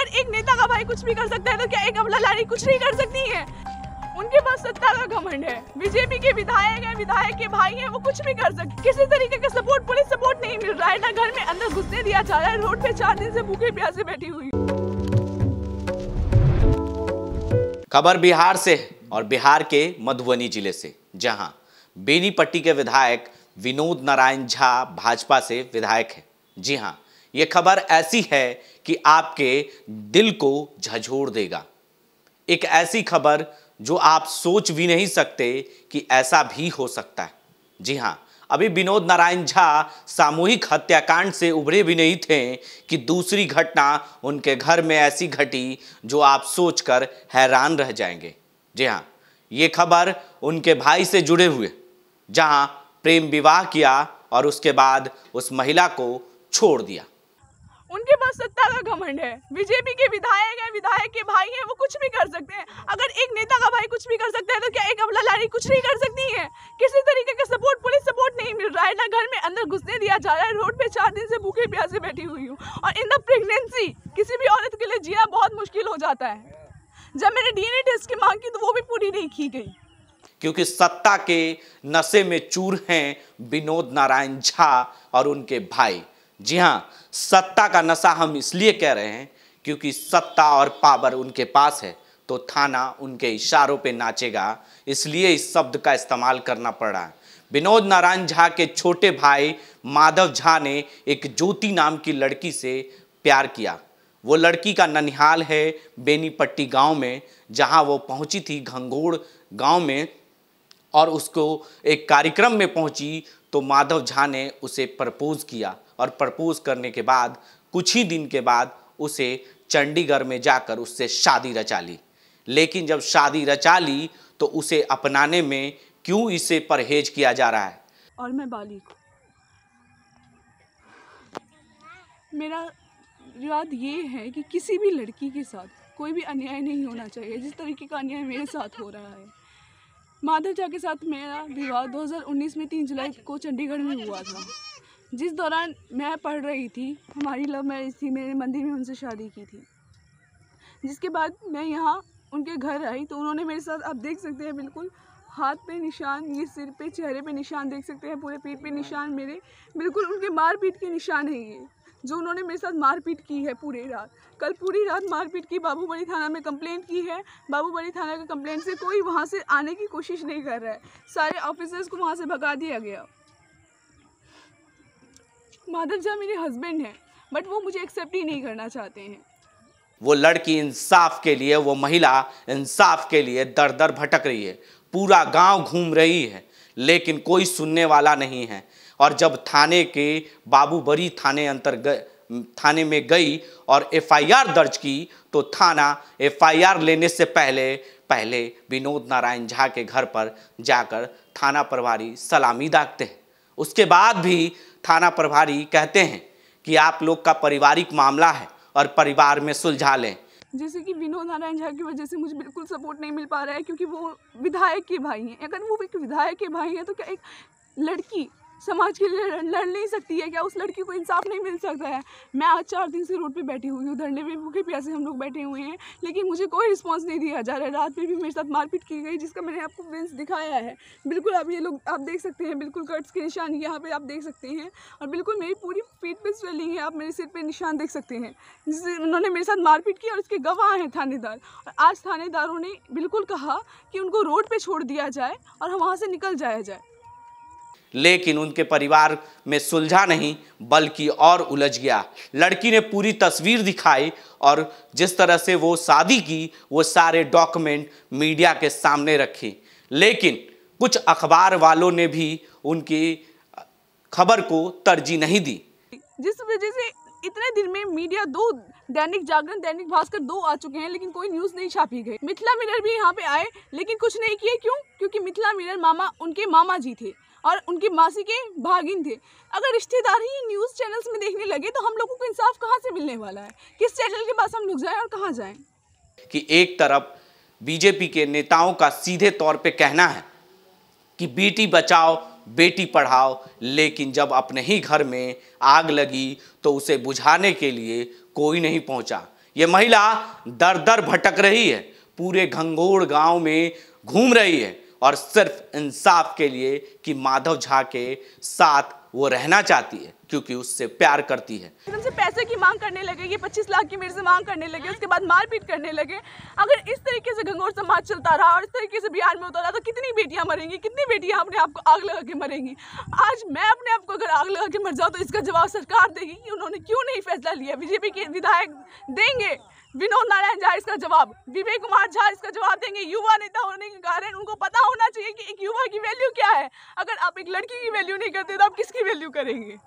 अगर एक नेता का भाई कुछ भी कर सकता है तो क्या एक अमला लाड़ी कुछ नहीं कर सकती है उनके पास सत्ता का घमंड है बीजेपी के विधायक है विधायक के भाई है वो कुछ भी कर सकते किसी तरीके का सपोर्ट पुलिस सपोर्ट नहीं मिल रहा है ना घर में अंदर घुसने दिया जा रहा है रोड पे चार दिन से भूखे प्यासे बैठी हुई खबर बिहार से और बिहार के मधुबनी जिले से जहां बेनीपट्टी के विधायक विनोद नारायण झा भाजपा से विधायक है जी हां ये खबर ऐसी है कि आपके दिल को झंझोड़ देगा एक ऐसी खबर जो आप सोच भी नहीं सकते कि ऐसा भी हो सकता है जी हाँ अभी विनोद नारायण झा सामूहिक हत्याकांड से उभरे भी नहीं थे कि दूसरी घटना उनके घर में ऐसी घटी जो आप सोचकर हैरान रह जाएंगे जी हाँ ये खबर उनके भाई से जुड़े हुए जहाँ प्रेम विवाह किया और उसके बाद उस महिला को छोड़ दिया उनके पास सत्ता का घमंड है बीजेपी के विधायक है विधायक के भाई हैं वो कुछ भी कर सकते हैं अगर एक नेता का भाई कुछ भी कर सकता है तो क्या एक अबला लाड़ी कुछ नहीं कर सकती है किसी तरीके का सपोर्ट पुलिस सपोर्ट नहीं मिल रहा है ना घर में अंदर घुसने दिया जा रहा है रोड पे चार दिन से भूखे प्यासे बैठी हुई हूँ और इन द प्रेगनेंसी किसी भी औरत के लिए जीना बहुत मुश्किल हो जाता है जब मैंने डी टेस्ट की मांग की तो वो भी पूरी नहीं की गई क्योंकि सत्ता के नशे में चूर हैं विनोद नारायण झा और उनके भाई जी हाँ सत्ता का नशा हम इसलिए कह रहे हैं क्योंकि सत्ता और पावर उनके पास है तो थाना उनके इशारों पे नाचेगा इसलिए इस शब्द का इस्तेमाल करना पड़ रहा है विनोद नारायण झा के छोटे भाई माधव झा ने एक ज्योति नाम की लड़की से प्यार किया वो लड़की का ननिहाल है बेनीपट्टी गांव में जहां वो पहुंची थी घंगोड़ गांव में और उसको एक कार्यक्रम में पहुंची तो माधव झा ने उसे प्रपोज किया और प्रपोज करने के बाद कुछ ही दिन के बाद उसे चंडीगढ़ में जाकर उससे शादी रचा ली लेकिन जब शादी रचा ली तो उसे अपनाने में क्यों इसे परहेज किया जा रहा है और मैं बालिक मेरा याद ये है कि किसी भी लड़की के साथ कोई भी अन्याय नहीं होना चाहिए जिस तरीके का अन्याय मेरे साथ हो रहा है माधव झा के साथ मेरा विवाह 2019 में 3 जुलाई को चंडीगढ़ में हुआ था जिस दौरान मैं पढ़ रही थी हमारी लव मैरिज थी मैंने मंदिर में उनसे शादी की थी जिसके बाद मैं यहाँ उनके घर आई तो उन्होंने मेरे साथ आप देख सकते हैं बिल्कुल हाथ पे निशान ये सिर पे चेहरे पे निशान देख सकते हैं पूरे पीठ पे निशान मेरे बिल्कुल उनके मार पीट के निशान है ये जो उन्होंने मेरे साथ मारपीट की है पूरी रात कल पूरी रात मारपीट की बाबू बड़ी थाना में कंप्लेंट की है बाबू बड़ी थाना के कंप्लेंट से कोई वहाँ से आने की कोशिश नहीं कर रहा है सारे ऑफिसर्स को वहाँ से भगा दिया गया माधव झा मेरे हस्बैंड हैं बट वो मुझे एक्सेप्ट ही नहीं करना चाहते हैं वो लड़की इंसाफ के लिए वो महिला इंसाफ के लिए दर दर भटक रही है पूरा गांव घूम रही है लेकिन कोई सुनने वाला नहीं है और जब थाने के बाबूबरी थाने अंतर्गत थाने में गई और एफआईआर दर्ज की तो थाना एफआईआर लेने से पहले पहले विनोद नारायण झा के घर पर जाकर थाना प्रभारी सलामी दागते हैं उसके बाद भी थाना प्रभारी कहते हैं कि आप लोग का पारिवारिक मामला है और परिवार में सुलझा लें जैसे कि विनोद नारायण झा की वजह से मुझे बिल्कुल सपोर्ट नहीं मिल पा रहा है क्योंकि वो विधायक के भाई हैं अगर वो एक विधायक के भाई हैं तो क्या एक लड़की समाज के लिए लड़ नहीं सकती है क्या उस लड़की को इंसाफ नहीं मिल सकता है मैं आज चार दिन से रोड पे बैठी हुई हूँ धरने में भूखे प्यासे हम लोग बैठे हुए हैं लेकिन मुझे कोई रिस्पॉन्स नहीं दिया जा रहा है रात में भी मेरे साथ मारपीट की गई जिसका मैंने आपको विंस दिखाया है बिल्कुल आप ये लोग आप देख सकते हैं बिल्कुल कट्स के निशान यहाँ पर आप देख सकते हैं और बिल्कुल मेरी पूरी पीठ पर स्वेलिंग है आप मेरे सिर पर निशान देख सकते हैं जिससे उन्होंने मेरे साथ मारपीट की और उसके गवाह हैं थानेदार और आज थानेदारों ने बिल्कुल कहा कि उनको रोड पर छोड़ दिया जाए और वहाँ से निकल जाया जाए लेकिन उनके परिवार में सुलझा नहीं बल्कि और उलझ गया लड़की ने पूरी तस्वीर दिखाई और जिस तरह से वो शादी की वो सारे डॉक्यूमेंट मीडिया के सामने रखे लेकिन कुछ अखबार वालों ने भी उनकी खबर को तरजीह नहीं दी जिस वजह से इतने दिन में मीडिया दो दैनिक जागरण दैनिक भास्कर दो आ चुके हैं लेकिन कोई न्यूज़ नहीं छापी गई मिथिला मिरर भी यहाँ पे आए लेकिन कुछ नहीं किए क्यों क्योंकि मिथिला मिरर मामा उनके मामा जी थे और उनकी मासी के भागिन थे अगर रिश्तेदार ही न्यूज़ चैनल्स में देखने लगे तो हम लोगों को इंसाफ कहाँ से मिलने वाला है किस चैनल के पास हम लोग जाएँ और कहाँ जाएँ कि एक तरफ बीजेपी के नेताओं का सीधे तौर पर कहना है कि बेटी बचाओ बेटी पढ़ाओ लेकिन जब अपने ही घर में आग लगी तो उसे बुझाने के लिए कोई नहीं पहुंचा ये महिला दर दर भटक रही है पूरे घंगोर गांव में घूम रही है और सिर्फ इंसाफ के लिए कि माधव झा के साथ वो रहना चाहती है क्योंकि उससे प्यार करती है एकदम से पैसे की मांग करने लगे ये पच्चीस लाख की मेरे से मांग करने लगे उसके बाद मारपीट करने लगे अगर इस तरीके से गंगोर समाज चलता रहा और इस तरीके से बिहार में होता रहा तो कितनी बेटियां मरेंगी कितनी बेटियाँ अपने आप को आग लगा के मरेंगी आज मैं अपने आप को अगर आग लगा के मर जाऊँ तो इसका जवाब सरकार देगी कि उन्होंने क्यों नहीं फैसला लिया बीजेपी के विधायक देंगे विनोद नारायण झा इसका जवाब विवेक कुमार झा इसका जवाब देंगे युवा नेता होने के कारण उनको पता होना चाहिए कि एक युवा की वैल्यू क्या है अगर आप एक लड़की की वैल्यू नहीं करते तो आप किसकी वैल्यू करेंगे